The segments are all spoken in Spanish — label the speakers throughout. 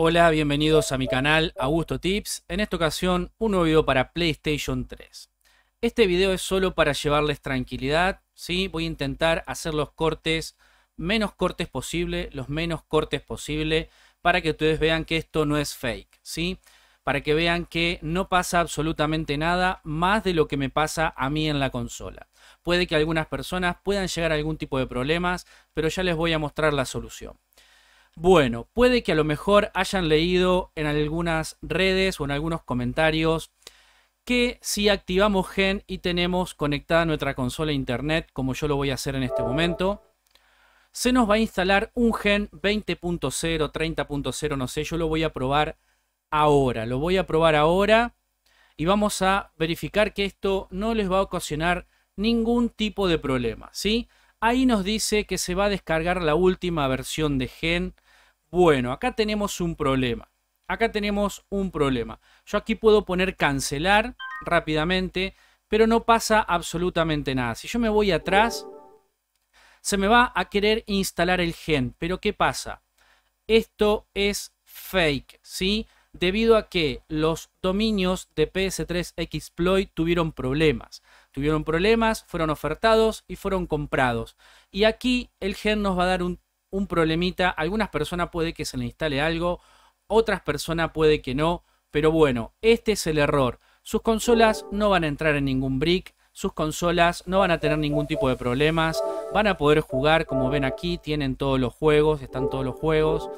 Speaker 1: Hola, bienvenidos a mi canal Augusto Tips, en esta ocasión un nuevo video para PlayStation 3. Este video es solo para llevarles tranquilidad, ¿sí? voy a intentar hacer los cortes menos cortes posible, los menos cortes posible, para que ustedes vean que esto no es fake, ¿sí? para que vean que no pasa absolutamente nada más de lo que me pasa a mí en la consola. Puede que algunas personas puedan llegar a algún tipo de problemas, pero ya les voy a mostrar la solución. Bueno, puede que a lo mejor hayan leído en algunas redes o en algunos comentarios que si activamos Gen y tenemos conectada nuestra consola a internet, como yo lo voy a hacer en este momento, se nos va a instalar un Gen 20.0, 30.0, no sé, yo lo voy a probar ahora, lo voy a probar ahora y vamos a verificar que esto no les va a ocasionar ningún tipo de problema, ¿sí? Ahí nos dice que se va a descargar la última versión de Gen bueno, acá tenemos un problema. Acá tenemos un problema. Yo aquí puedo poner cancelar rápidamente, pero no pasa absolutamente nada. Si yo me voy atrás, se me va a querer instalar el gen. Pero ¿qué pasa? Esto es fake, ¿sí? Debido a que los dominios de PS3 Exploit tuvieron problemas. Tuvieron problemas, fueron ofertados y fueron comprados. Y aquí el gen nos va a dar un un problemita. Algunas personas puede que se le instale algo, otras personas puede que no. Pero bueno, este es el error. Sus consolas no van a entrar en ningún brick, sus consolas no van a tener ningún tipo de problemas, van a poder jugar, como ven aquí, tienen todos los juegos, están todos los juegos.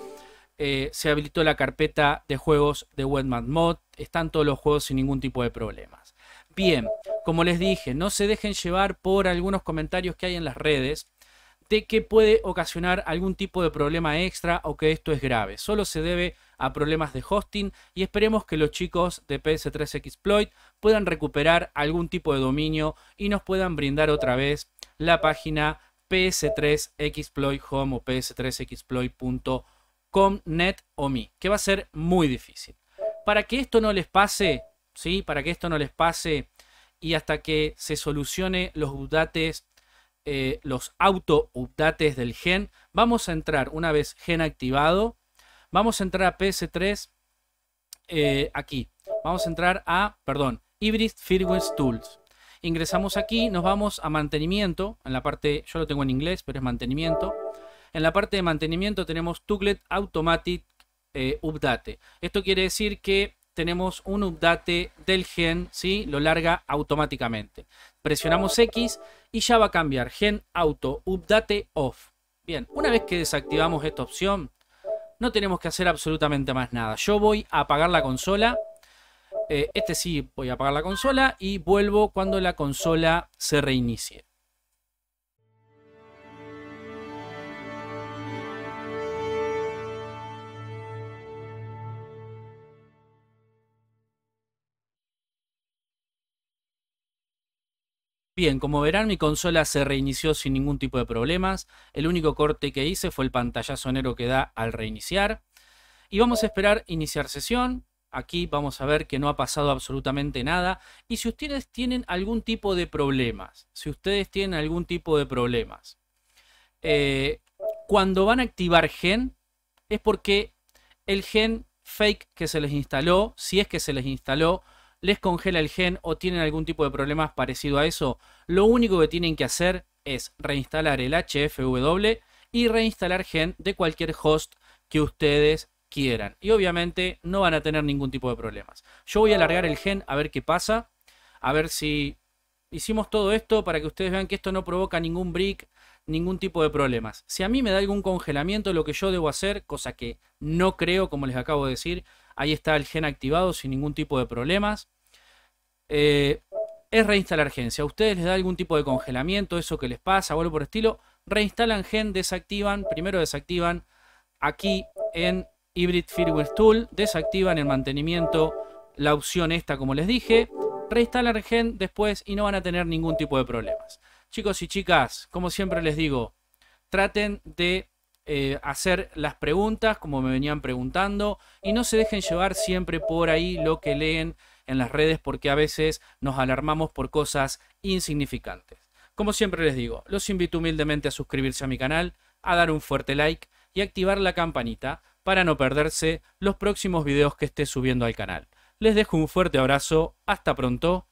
Speaker 1: Eh, se habilitó la carpeta de juegos de Wetman Mod, están todos los juegos sin ningún tipo de problemas. Bien, como les dije, no se dejen llevar por algunos comentarios que hay en las redes de que puede ocasionar algún tipo de problema extra o que esto es grave. Solo se debe a problemas de hosting y esperemos que los chicos de PS3 Exploit puedan recuperar algún tipo de dominio y nos puedan brindar otra vez la página PS3 Exploit Home o PS3 exploitcomnet o mi, que va a ser muy difícil. Para que esto no les pase, ¿sí? Para que esto no les pase y hasta que se solucione los updates eh, los auto-updates del gen. Vamos a entrar una vez gen activado. Vamos a entrar a PS3 eh, aquí. Vamos a entrar a, perdón, Hybrid Firmware Tools. Ingresamos aquí, nos vamos a mantenimiento. En la parte, yo lo tengo en inglés, pero es mantenimiento. En la parte de mantenimiento tenemos Tuglet Automatic eh, Update. Esto quiere decir que tenemos un update del gen, si lo larga automáticamente presionamos X y ya va a cambiar gen auto update off. Bien, una vez que desactivamos esta opción, no tenemos que hacer absolutamente más nada. Yo voy a apagar la consola. Eh, este sí, voy a apagar la consola y vuelvo cuando la consola se reinicie. Bien, como verán mi consola se reinició sin ningún tipo de problemas, el único corte que hice fue el pantallazo negro que da al reiniciar. Y vamos a esperar iniciar sesión, aquí vamos a ver que no ha pasado absolutamente nada. Y si ustedes tienen algún tipo de problemas, si ustedes tienen algún tipo de problemas, eh, cuando van a activar gen, es porque el gen fake que se les instaló, si es que se les instaló, les congela el gen o tienen algún tipo de problemas parecido a eso, lo único que tienen que hacer es reinstalar el HFW y reinstalar gen de cualquier host que ustedes quieran. Y obviamente no van a tener ningún tipo de problemas. Yo voy a alargar el gen a ver qué pasa, a ver si hicimos todo esto para que ustedes vean que esto no provoca ningún brick, ningún tipo de problemas. Si a mí me da algún congelamiento, lo que yo debo hacer, cosa que no creo, como les acabo de decir, Ahí está el gen activado sin ningún tipo de problemas. Eh, es reinstalar gen. Si a ustedes les da algún tipo de congelamiento, eso que les pasa o por estilo, reinstalan gen, desactivan, primero desactivan aquí en Hybrid Firmware Tool, desactivan el mantenimiento, la opción esta como les dije, reinstalan gen después y no van a tener ningún tipo de problemas. Chicos y chicas, como siempre les digo, traten de eh, hacer las preguntas como me venían preguntando y no se dejen llevar siempre por ahí lo que leen en las redes porque a veces nos alarmamos por cosas insignificantes. Como siempre les digo, los invito humildemente a suscribirse a mi canal, a dar un fuerte like y activar la campanita para no perderse los próximos videos que esté subiendo al canal. Les dejo un fuerte abrazo, hasta pronto